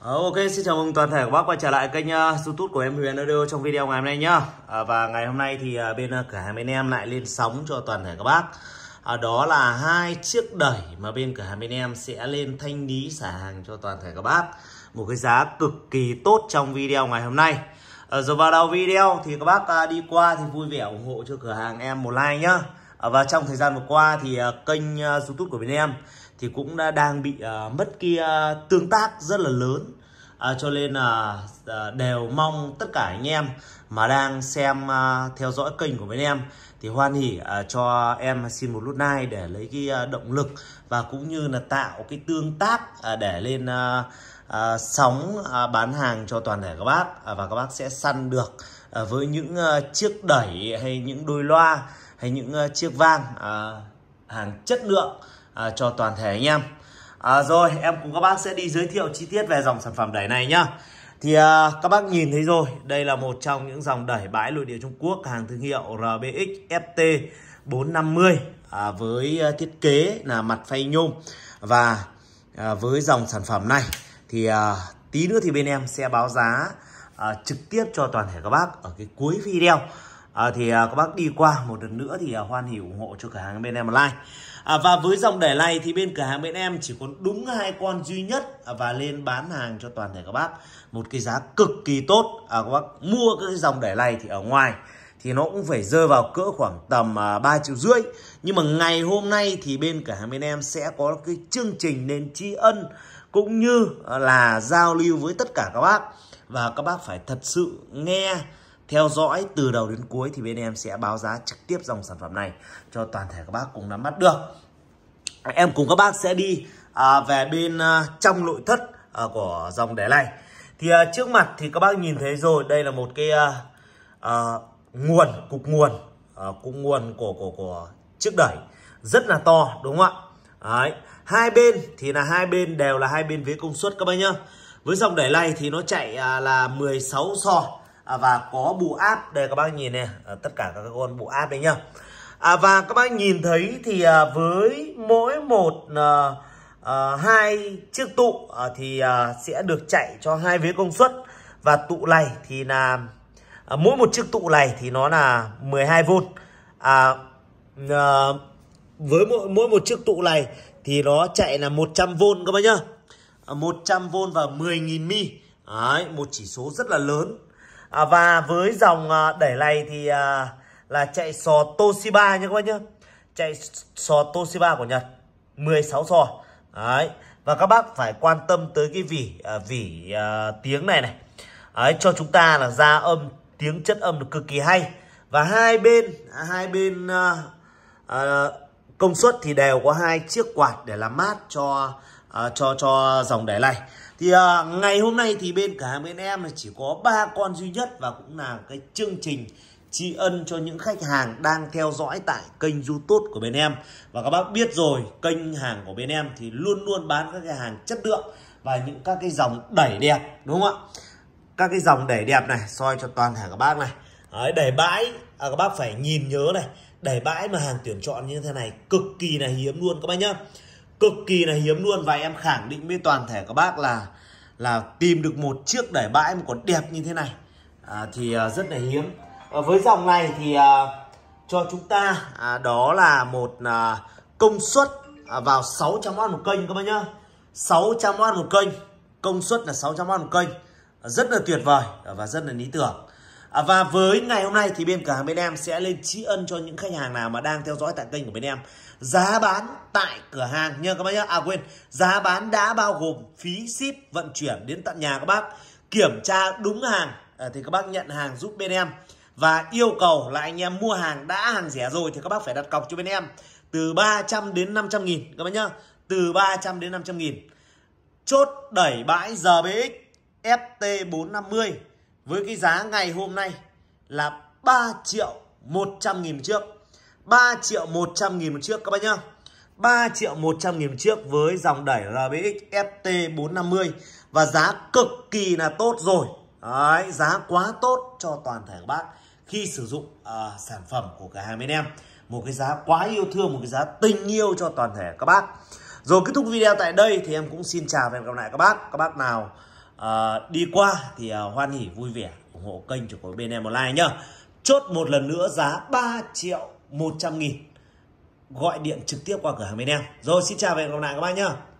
Ờ, ok, xin chào mừng toàn thể các bác quay trở lại kênh uh, youtube của em Huyền Audio trong video ngày hôm nay nhá à, Và ngày hôm nay thì uh, bên uh, cửa hàng bên em lại lên sóng cho toàn thể các bác à, Đó là hai chiếc đẩy mà bên cửa hàng bên em sẽ lên thanh lý xả hàng cho toàn thể các bác Một cái giá cực kỳ tốt trong video ngày hôm nay à, Rồi vào đầu video thì các bác đi qua thì vui vẻ ủng hộ cho cửa hàng em một like nhá à, Và trong thời gian vừa qua thì kênh youtube của bên em thì cũng à, đang bị uh, mất kia uh, tương tác rất là lớn à, cho nên là à, đều mong tất cả anh em mà đang xem à, theo dõi kênh của bên em thì hoan hỉ à, cho em xin một nút like để lấy cái à, động lực và cũng như là tạo cái tương tác à, để lên à, à, sóng à, bán hàng cho toàn thể các bác à, và các bác sẽ săn được à, với những à, chiếc đẩy hay những đôi loa hay những à, chiếc vang à, hàng chất lượng à, cho toàn thể anh em à, rồi em cùng các bác sẽ đi giới thiệu chi tiết về dòng sản phẩm đẩy này nhá thì à, các bác nhìn thấy rồi đây là một trong những dòng đẩy bãi nội địa Trung Quốc hàng thương hiệu RBX FT 450 à, với à, thiết kế là mặt phay nhôm và à, với dòng sản phẩm này thì à, tí nữa thì bên em sẽ báo giá à, trực tiếp cho toàn thể các bác ở cái cuối video à, thì à, các bác đi qua một lần nữa thì à, hoan hỉ ủng hộ cho cửa hàng bên em online à, và với dòng để này thì bên cửa hàng bên em chỉ còn đúng hai con duy nhất à, và lên bán hàng cho toàn thể các bác một cái giá cực kỳ tốt à, các bác mua cái dòng để này thì ở ngoài thì nó cũng phải rơi vào cỡ khoảng tầm à, 3 triệu rưỡi nhưng mà ngày hôm nay thì bên cửa hàng bên em sẽ có cái chương trình nên tri ân cũng như à, là giao lưu với tất cả các bác và các bác phải thật sự nghe theo dõi từ đầu đến cuối thì bên em sẽ báo giá trực tiếp dòng sản phẩm này cho toàn thể các bác cùng nắm bắt được em cùng các bác sẽ đi à, về bên à, trong nội thất à, của dòng đẻ này thì à, trước mặt thì các bác nhìn thấy rồi đây là một cái à, à, nguồn cục nguồn à, cục nguồn của của của chiếc đẩy rất là to đúng không ạ Đấy. hai bên thì là hai bên đều là hai bên với công suất các bác nhá với dòng đẩy này thì nó chạy à, là 16 so À, và có bù áp đây các bác nhìn này à, tất cả các con bù áp đấy nhá à, và các bác nhìn thấy thì à, với mỗi một à, hai chiếc tụ thì sẽ được chạy cho hai vế công suất và tụ này thì là mỗi một chiếc tụ này thì nó là 12V à, à, với mỗi, mỗi một chiếc tụ này thì nó chạy là 100V các bác nhá 100V và 10.000 mi Đấy, một chỉ số rất là lớn à, và với dòng à, đẩy này thì à, là chạy sò Toshiba nha các bác nhá chạy sò Toshiba của Nhật 16 sò đấy và các bác phải quan tâm tới cái vỉ à, vỉ à, tiếng này này đấy, cho chúng ta là ra âm tiếng chất âm được cực kỳ hay và hai bên à, hai bên à, à, công suất thì đều có hai chiếc quạt để làm mát cho à, cho cho dòng đẩy này thì à, ngày hôm nay thì bên cả bên em là chỉ có ba con duy nhất và cũng là cái chương trình tri ân cho những khách hàng đang theo dõi tại kênh youtube của bên em và các bác biết rồi kênh hàng của bên em thì luôn luôn bán các cái hàng chất lượng và những các cái dòng đẩy đẹp đúng không ạ các cái dòng đẩy đẹp này soi cho toàn thể các bác này Đấy, đẩy bãi à, các bác phải nhìn nhớ này đẩy bãi mà hàng tuyển chọn như thế này cực kỳ là hiếm luôn các bác nhá cực kỳ là hiếm luôn và em khẳng định với toàn thể các bác là là tìm được một chiếc đẩy bãi mà còn đẹp như thế này à, thì à, rất là hiếm à, với dòng này thì à, cho chúng ta à, đó là một à, công suất à, vào 600W một kênh các bác nhá 600W một kênh công suất là 600W một kênh à, rất là tuyệt vời và rất là lý tưởng À, và với ngày hôm nay thì bên cửa hàng bên em sẽ lên tri ân cho những khách hàng nào mà đang theo dõi tại kênh của bên em giá bán tại cửa hàng nha các bác nhá à quên giá bán đã bao gồm phí ship vận chuyển đến tận nhà các bác kiểm tra đúng hàng à, thì các bác nhận hàng giúp bên em và yêu cầu là anh em mua hàng đã hàng rẻ rồi thì các bác phải đặt cọc cho bên em từ 300 đến 500 nghìn các bác nhá từ 300 đến 500 nghìn chốt đẩy bãi giờ BX FT450 với cái giá ngày hôm nay là 3 triệu 100 nghìn một chiếc 3 triệu 100 nghìn một chiếc các bác nhá 3 triệu 100 nghìn một chiếc với dòng đẩy RBX FT450 và giá cực kỳ là tốt rồi Đấy, giá quá tốt cho toàn thể các bác khi sử dụng uh, sản phẩm của cả hai bên em một cái giá quá yêu thương một cái giá tình yêu cho toàn thể các bác rồi kết thúc video tại đây thì em cũng xin chào và hẹn gặp lại các bác các bác nào Ờ, đi qua thì à, hoan hỉ vui vẻ ủng hộ kênh của bên em online nhá chốt một lần nữa giá 3 triệu 100 nghìn gọi điện trực tiếp qua cửa hàng bên em rồi xin chào và hẹn gặp lại các bạn nhá